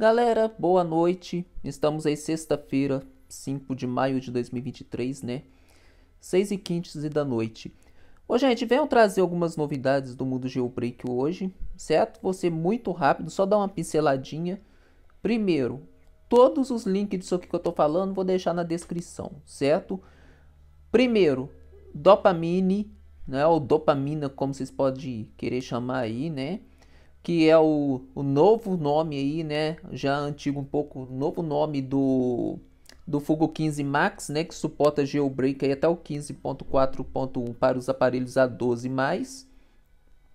Galera, boa noite. Estamos aí sexta-feira, 5 de maio de 2023, né? 6 e 15 da noite. Ô, gente, venham trazer algumas novidades do mundo Geobreak hoje, certo? Vou ser muito rápido, só dar uma pinceladinha. Primeiro, todos os links disso aqui que eu tô falando, vou deixar na descrição, certo? Primeiro, dopamine, né? Ou dopamina, como vocês podem querer chamar aí, né? que é o, o novo nome aí, né? Já antigo um pouco, novo nome do do Fogo 15 Max, né, que suporta jailbreak aí até o 15.4.1 para os aparelhos A12+,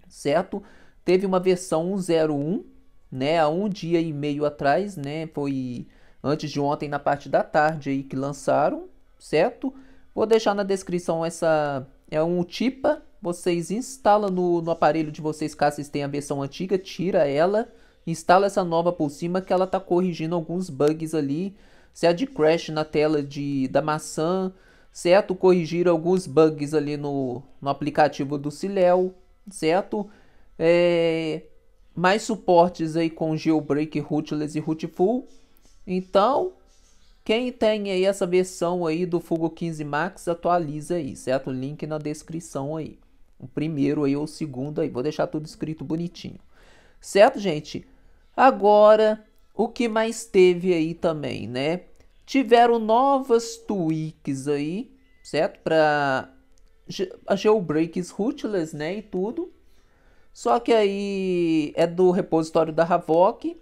certo? Teve uma versão 1.01, né, há um dia e meio atrás, né, foi antes de ontem na parte da tarde aí que lançaram, certo? Vou deixar na descrição essa é um TIPA, vocês instalam no, no aparelho de vocês, caso vocês tenham a versão antiga, tira ela, instala essa nova por cima que ela tá corrigindo alguns bugs ali. Se a é de crash na tela de, da maçã, certo? Corrigiram alguns bugs ali no, no aplicativo do Cilel, certo? É, mais suportes aí com jailbreak, rootless e rootful. Então, quem tem aí essa versão aí do Fugo 15 Max, atualiza aí, certo? Link na descrição aí o primeiro aí ou o segundo aí. Vou deixar tudo escrito bonitinho. Certo, gente? Agora, o que mais teve aí também, né? Tiveram novas tweaks aí, certo? Para jailbreaks rootless, né? E tudo. Só que aí é do repositório da Havok,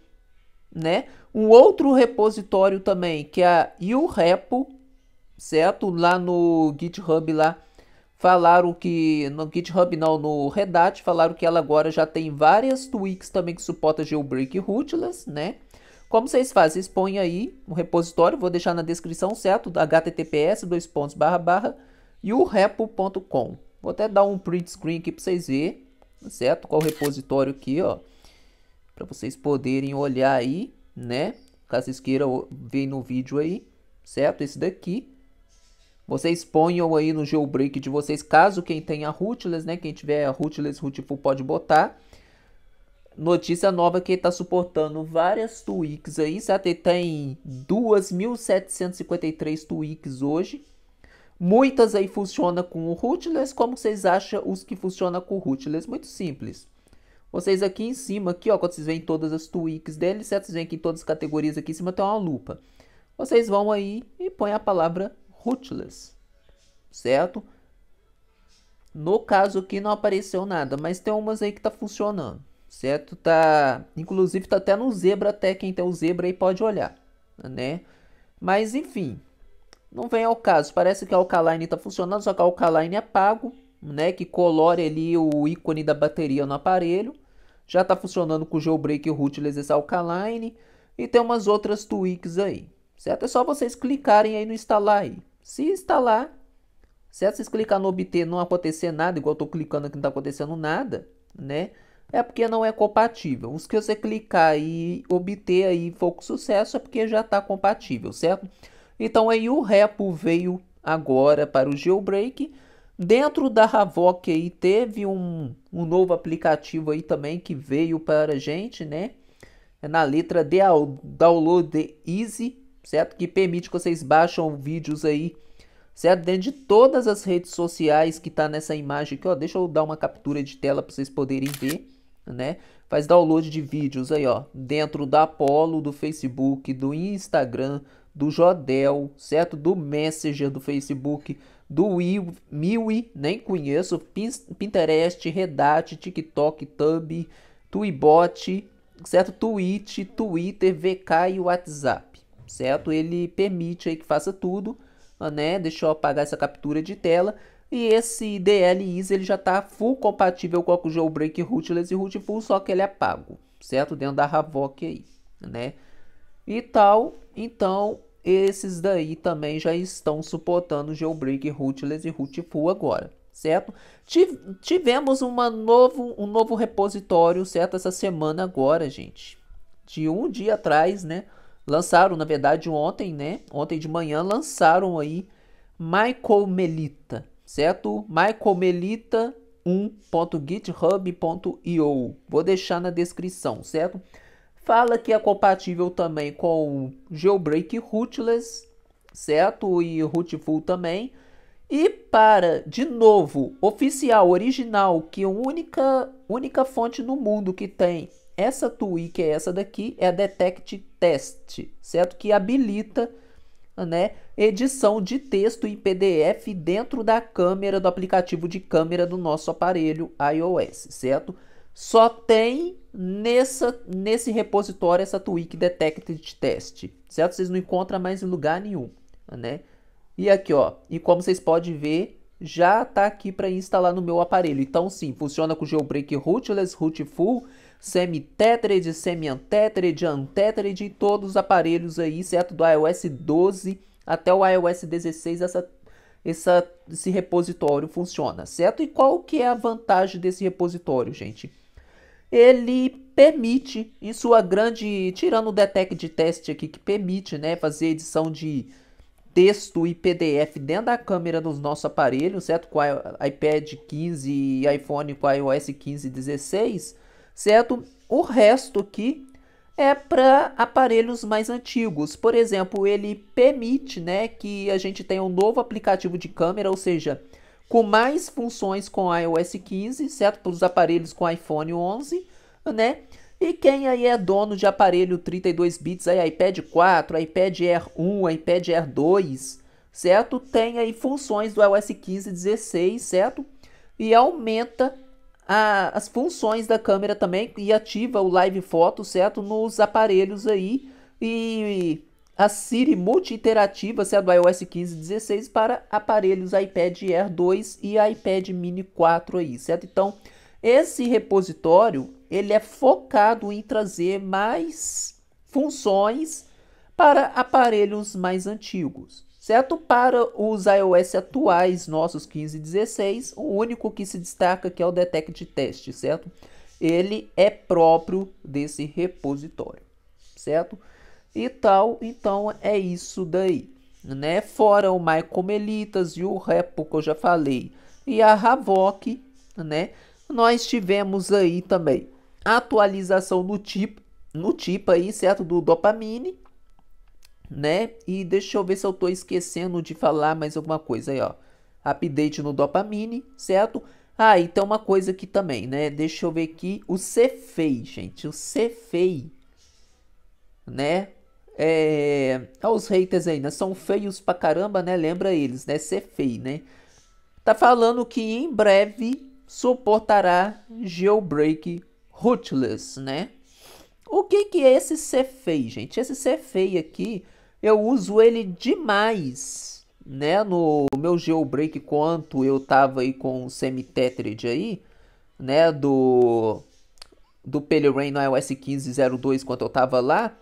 né? Um outro repositório também, que é a uRepo, certo? Lá no GitHub lá falaram que no GitHub não, no Red Hat, falaram que ela agora já tem várias tweaks também que suporta jailbreak rootless, né? Como vocês fazem? Vocês põem aí o um repositório, vou deixar na descrição, certo? https dois pontos, barra, barra, e o repo.com. Vou até dar um print screen aqui para vocês verem, certo? Qual repositório aqui, ó, para vocês poderem olhar aí, né? Caso vocês queiram ver no vídeo aí, certo? Esse daqui. Vocês ponham aí no jailbreak de vocês, caso quem tenha rootless, né? Quem tiver rootless, rootful pode botar. Notícia nova que está suportando várias tweaks aí, certo? tem 2.753 tweaks hoje. Muitas aí funcionam com o rootless, como vocês acham os que funcionam com o rootless? Muito simples. Vocês aqui em cima, aqui ó, quando vocês veem todas as tweaks dele, certo? Vocês veem aqui em todas as categorias aqui em cima tem uma lupa. Vocês vão aí e põem a palavra rootless, certo? No caso aqui não apareceu nada, mas tem umas aí que tá funcionando, certo? Tá, inclusive tá até no Zebra, até quem tem o Zebra aí pode olhar, né? Mas enfim, não vem ao caso. Parece que a Alkaline tá funcionando, só que a Alkaline é pago, né? Que colore ali o ícone da bateria no aparelho. Já tá funcionando com o jailbreak rootless esse Alkaline e tem umas outras tweaks aí, certo? É só vocês clicarem aí no instalar aí. Se instalar, certo? Vocês clicar no obter não acontecer nada, igual eu estou clicando aqui não está acontecendo nada, né? É porque não é compatível. Os que você clicar e obter aí for com sucesso é porque já está compatível, certo? Então aí o repo veio agora para o jailbreak. Dentro da Havok aí teve um, um novo aplicativo aí também que veio para a gente, né? É na letra de download easy certo? Que permite que vocês baixem vídeos aí, certo? Dentro de todas as redes sociais que tá nessa imagem aqui, ó. Deixa eu dar uma captura de tela para vocês poderem ver, né? Faz download de vídeos aí, ó. Dentro da Apollo, do Facebook, do Instagram, do Jodel, certo? Do Messenger do Facebook, do Miui, nem conheço, Pinterest, Redat, TikTok, Thumb, Twibot, certo? Twitch, Twitter, VK e WhatsApp certo? Ele permite aí que faça tudo, ah, né? Deixa eu apagar essa captura de tela. E esse DLIs ele já está full compatível com o jailbreak rootless e rootful, só que ele é pago, certo? Dentro da Havok aí, né? E tal, então esses daí também já estão suportando jailbreak rootless e rootful agora, certo? Tivemos uma novo, um novo repositório, certo? Essa semana agora, gente. De um dia atrás, né? Lançaram, na verdade, ontem, né? Ontem de manhã lançaram aí Michael Melita, certo? Michael Melita 1.github.io. Vou deixar na descrição, certo? Fala que é compatível também com Jailbreak Rootless, certo? E Rootful também. E para, de novo, oficial, original, que é a única, única fonte no mundo que tem essa TUI, que é essa daqui, é a Detect Test, certo? Que habilita né, edição de texto em PDF dentro da câmera, do aplicativo de câmera do nosso aparelho iOS, certo? Só tem nessa, nesse repositório essa tweak Detect Test, certo? Vocês não encontram mais em lugar nenhum, né? E aqui, ó, e como vocês podem ver, já está aqui para instalar no meu aparelho. Então, sim, funciona com Jailbreak Rootless, Root Full, semi semi semiantétrade, antétrade e todos os aparelhos aí, certo? Do iOS 12 até o iOS 16 essa, essa, esse repositório funciona, certo? E qual que é a vantagem desse repositório, gente? Ele permite, em sua grande, tirando o detect de teste aqui que permite, né, fazer edição de texto e PDF dentro da câmera dos nossos aparelhos, certo? Com iPad 15 e iPhone com iOS 15 e 16, certo? O resto aqui é para aparelhos mais antigos. Por exemplo, ele permite né, que a gente tenha um novo aplicativo de câmera, ou seja, com mais funções com iOS 15, certo? Para os aparelhos com iPhone 11, né? E quem aí é dono de aparelho 32 bits, aí iPad 4, iPad Air 1, iPad Air 2, certo? Tem aí funções do iOS 15 e 16, certo? E aumenta a, as funções da câmera também e ativa o Live Photo, certo? Nos aparelhos aí. E, e a Siri multi-interativa, certo? Do iOS 15 16 para aparelhos iPad Air 2 e iPad Mini 4 aí, certo? Então, esse repositório, ele é focado em trazer mais funções para aparelhos mais antigos. Certo? Para os iOS atuais, nossos 15 e 16, o único que se destaca que é o Detect Test, certo? Ele é próprio desse repositório, certo? E tal, então é isso daí, né? Fora o Mycomelitas e o Repo que eu já falei, e a Havoc, né? Nós tivemos aí também atualização no tipo, no tipo aí, certo? Do Dopamine, né? E deixa eu ver se eu tô esquecendo de falar mais alguma coisa aí, ó. Update no dopamine, certo? Ah, e tem uma coisa aqui também, né? Deixa eu ver aqui. O cfei gente. O cfei né? É... Olha os haters aí, né? São feios pra caramba, né? Lembra eles, né? cfei né? Tá falando que em breve suportará jailbreak rootless, né? O que que é esse cfei gente? Esse cfei aqui eu uso ele demais, né? No meu jailbreak, quanto eu tava aí com o semi-tetrid aí, né? Do, do Pelirain no iOS 15.02, quando eu tava lá.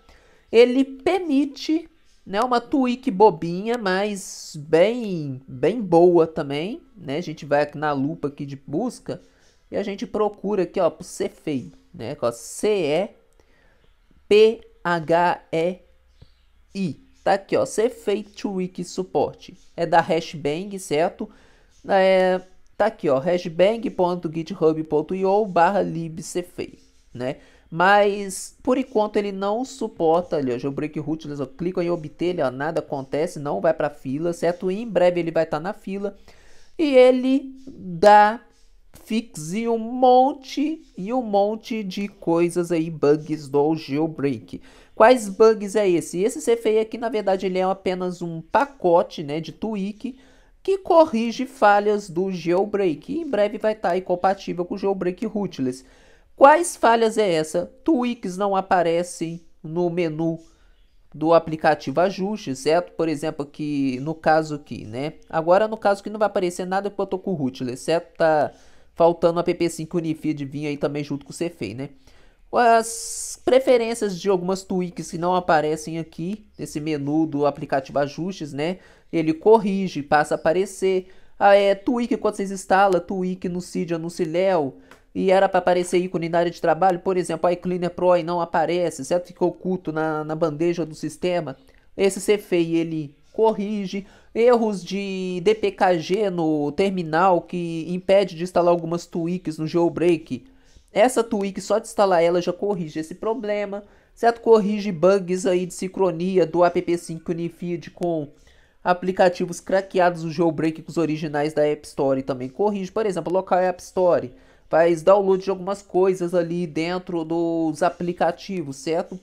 Ele permite, né? Uma tweak bobinha, mas bem, bem boa também, né? A gente vai aqui na lupa aqui de busca e a gente procura aqui, ó, o ser né? Com C-E-P-H-E-I. Tá aqui, ó, Cfake Wiki Support. É da Hashbang, certo? É, tá aqui, ó, hashbang.github.io barra libcfei né? Mas, por enquanto, ele não suporta ali, ó, jailbreak rootless, eu clico em obter, ele, ó, nada acontece, não vai para fila, certo? E em breve ele vai estar tá na fila. E ele dá fix e um monte e um monte de coisas aí, bugs do jailbreak. Quais bugs é esse? esse CFA aqui, na verdade, ele é apenas um pacote né, de tweak que corrige falhas do Jailbreak. E em breve vai estar tá compatível com o Jailbreak Rootless. Quais falhas é essa? Tweaks não aparecem no menu do aplicativo ajuste, certo? Por exemplo, aqui no caso aqui, né? Agora no caso que não vai aparecer nada porque eu tô com o Rootless, certo? Tá faltando a PP5 de vir aí também junto com o CFA, né? as preferências de algumas tweaks que não aparecem aqui nesse menu do aplicativo ajustes, né? Ele corrige, passa a aparecer. Ah, é tweak quando vocês instalam, tweak no Cydia, no Cileo, e era para aparecer ícone na área de trabalho, por exemplo, a iCleaner Pro e não aparece, certo? Ficou oculto na, na bandeja do sistema. Esse CFEI ele corrige erros de DPKG no terminal que impede de instalar algumas tweaks no jailbreak essa tweak, só de instalar ela já corrige esse problema, certo? Corrige bugs aí de sincronia do app5 assim Unified com aplicativos craqueados, o jailbreak com os originais da App Store também corrige. Por exemplo, local é App Store faz download de algumas coisas ali dentro dos aplicativos, certo?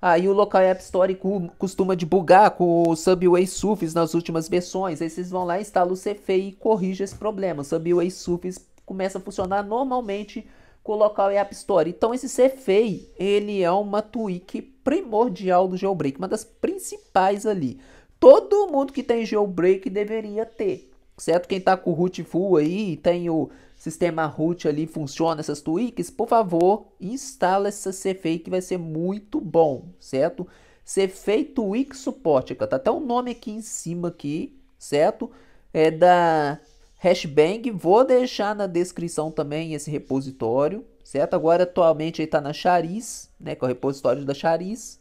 Aí o local é App Store costuma debugar com o Subway Surface nas últimas versões. Aí vocês vão lá, instalam o CFE e corrige esse problema. O Subway Surface começa a funcionar normalmente colocar em App Store. Então esse CFEI, ele é uma tweak primordial do jailbreak, uma das principais ali. Todo mundo que tem jailbreak deveria ter, certo? Quem está com o root full aí, tem o sistema root ali, funciona essas tweaks, por favor, instala essa CFEI que vai ser muito bom, certo? CFEI Tweak Support, tá até o nome aqui em cima aqui, certo? É da Hashbang, vou deixar na descrição também esse repositório, certo? Agora atualmente ele está na Charis, né, que é o repositório da Charis,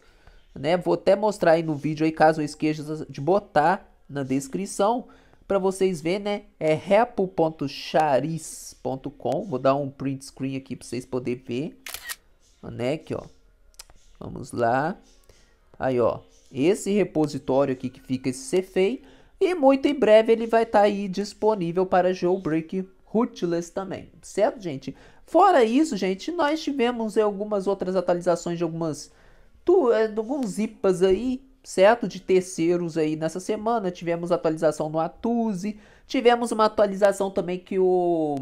né? Vou até mostrar aí no vídeo aí caso eu esqueça de botar na descrição para vocês verem, né? É repo.chariz.com, Vou dar um print screen aqui para vocês poderem ver, né? Aqui, ó. Vamos lá. Aí, ó. Esse repositório aqui que fica esse CFEI e muito em breve ele vai estar tá aí disponível para jailbreak rootless também, certo, gente? Fora isso, gente, nós tivemos algumas outras atualizações de algumas tu, é, alguns IPAs aí, certo? De terceiros aí nessa semana. Tivemos atualização no Atuse, tivemos uma atualização também que o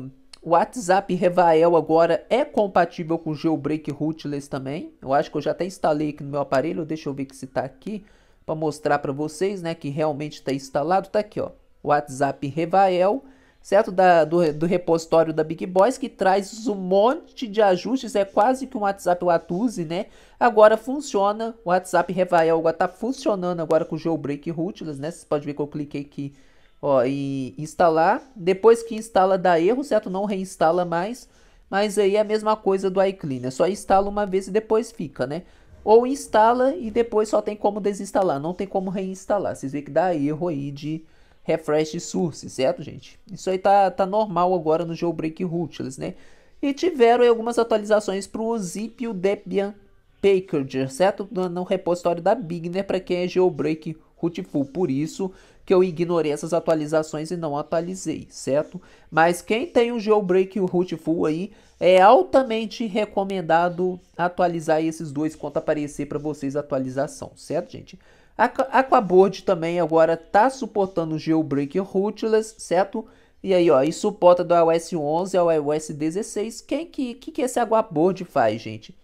WhatsApp Revael agora é compatível com jailbreak rootless também. Eu acho que eu já até instalei aqui no meu aparelho, deixa eu ver que se tá aqui para mostrar para vocês, né, que realmente está instalado, tá aqui, ó, WhatsApp Revael, certo? Da, do, do repositório da Big Boys que traz um monte de ajustes, é quase que um WhatsApp Watuse, né? Agora funciona, o WhatsApp Revael agora tá funcionando agora com o Jailbreak Rootless, né? Vocês podem ver que eu cliquei aqui, ó, e instalar. Depois que instala dá erro, certo? Não reinstala mais, mas aí é a mesma coisa do iClean, é Só instala uma vez e depois fica, né? Ou instala e depois só tem como desinstalar, não tem como reinstalar. Vocês veem que dá erro aí de refresh source, certo, gente? Isso aí tá, tá normal agora no jailbreak rootless, né? E tiveram algumas atualizações para o zip e o Debian Package, certo? No, no repositório da Bigner para quem é jailbreak rootful. Por isso que eu ignorei essas atualizações e não atualizei, certo? Mas quem tem um jailbreak rootful aí, é altamente recomendado atualizar esses dois quando aparecer para vocês a atualização, certo, gente? A Aquaboard também agora tá suportando o jailbreak rootless, certo? E aí, ó, e suporta do iOS 11 ao iOS 16. Quem que, que, que esse Aquaboard faz, gente?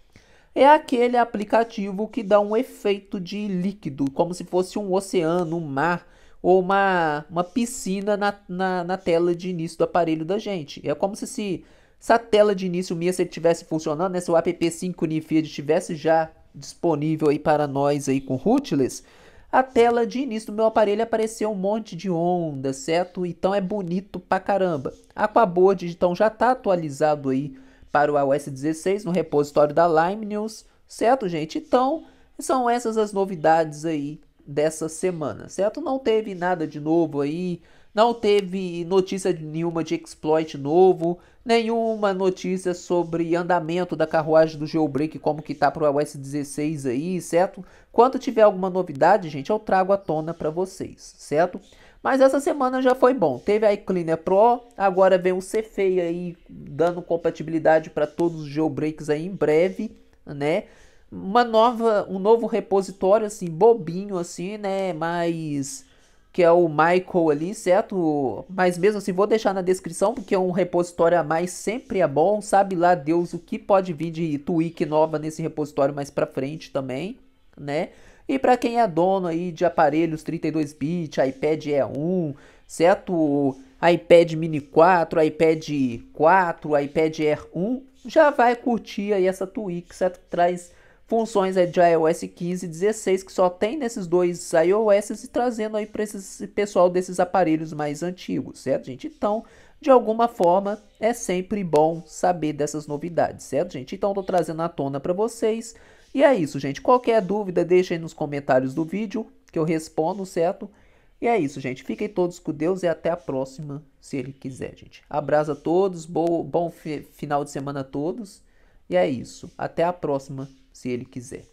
é aquele aplicativo que dá um efeito de líquido, como se fosse um oceano, um mar, ou uma, uma piscina na, na, na, tela de início do aparelho da gente. É como se, se, se a tela de início minha se estivesse funcionando, né? se o app Synchronified estivesse já disponível aí para nós aí com rootless, a tela de início do meu aparelho apareceu um monte de onda, certo? Então é bonito pra caramba. Aquaboard então já está atualizado aí para o iOS 16 no repositório da Lime News, certo, gente? Então, são essas as novidades aí dessa semana, certo? Não teve nada de novo aí, não teve notícia nenhuma de exploit novo, nenhuma notícia sobre andamento da carruagem do jailbreak, como que tá pro iOS 16 aí, certo? Quando tiver alguma novidade, gente, eu trago à tona para vocês, certo? Mas essa semana já foi bom. Teve a iCleaner Pro, agora vem o CFE aí dando compatibilidade para todos os jailbreaks aí em breve, né? uma nova, um novo repositório assim bobinho assim, né, mas que é o Michael ali, certo? Mas mesmo assim, vou deixar na descrição, porque é um repositório a mais sempre é bom. Sabe lá Deus o que pode vir de tweak nova nesse repositório mais pra frente também, né? E para quem é dono aí de aparelhos 32-bit, iPad E1, certo? iPad Mini 4, iPad 4, iPad Air 1, já vai curtir aí essa tweak, certo? Traz funções é de iOS 15 e 16 que só tem nesses dois iOS e trazendo aí para esse pessoal desses aparelhos mais antigos, certo, gente? Então, de alguma forma, é sempre bom saber dessas novidades, certo, gente? Então, estou trazendo à tona para vocês. E é isso, gente. Qualquer dúvida, deixa aí nos comentários do vídeo que eu respondo, certo? E é isso, gente. Fiquem todos com Deus e até a próxima, se Ele quiser, gente. Abraço a todos, bom, bom final de semana a todos. E é isso. Até a próxima se ele quiser.